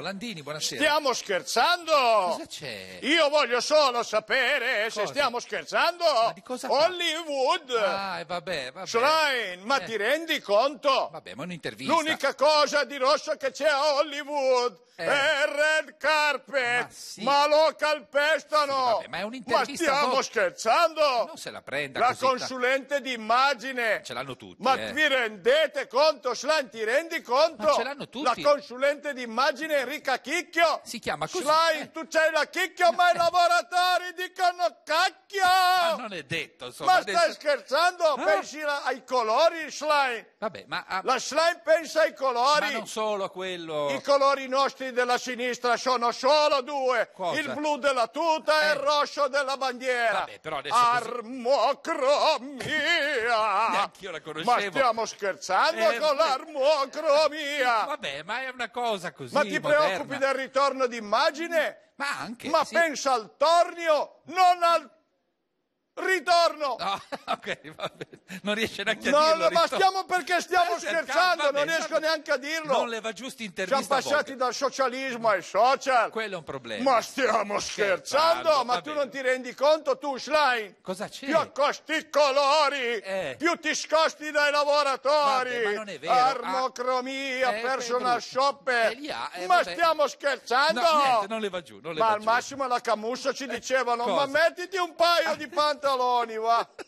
Landini, buonasera. Stiamo scherzando! Cosa c'è? Io voglio solo sapere cosa? se stiamo scherzando. Ma di cosa Hollywood! Ah, e vabbè, vabbè. Shrine, ma eh. ti rendi conto? Vabbè, ma un'intervista. L'unica cosa di rosso che c'è a Hollywood eh. è ma, sì. ma lo calpestano! Sì, vabbè, ma, ma, stiamo dopo. scherzando! Non se la prenda La consulente ta... d'immagine! Ce l'hanno tutti, Ma eh. vi rendete conto, Schlein, ti rendi conto? Ma ce l'hanno tutti! La consulente d'immagine Enrica Chicchio! Si chiama così! Schlein, eh. tu c'hai la Chicchio, ma hai eh. lavorato! detto. Insomma, ma adesso... stai scherzando? Ah. Pensi ai colori, Schlein? Vabbè, ma, ah... La Schlein pensa ai colori. Ma non solo a quello. I colori nostri della sinistra sono solo due: Cosa? il blu della tuta eh. e il eh. rosso della bandiera. Vabbè, però adesso Armocromia! Neanch'io la conoscevo. Ma stiamo scherzando eh, con l'armocromia! Vabbè, ma è una cosa così. Ma ti moderna. preoccupi del ritorno d'immagine? Ma anche. Ma sì. pensa al tornio, non al tornio! ritorno. No, ok, va bene. Non riesce neanche no, a dirlo. No, ma stiamo perché stiamo eh, scherzando, non riesco certo. neanche a dirlo. Non le va giusto intervista. Siamo passati dal socialismo ai social. Quello è un problema. Ma stiamo scherzando, scherzando ma tu bene. non ti rendi conto, tu Schlein? Cosa c'è? Più costi i colori, eh. più ti scosti dai lavoratori. Vabbè, ma non è vero. Armocromia, ah, eh, personal eh, shopper. Eh, ha, eh, ma stiamo scherzando. No, niente, non le va giù, non le ma va al giù. massimo la Camusso ci dicevano, cosa? ma mettiti un paio di pantaloni Stallone, va.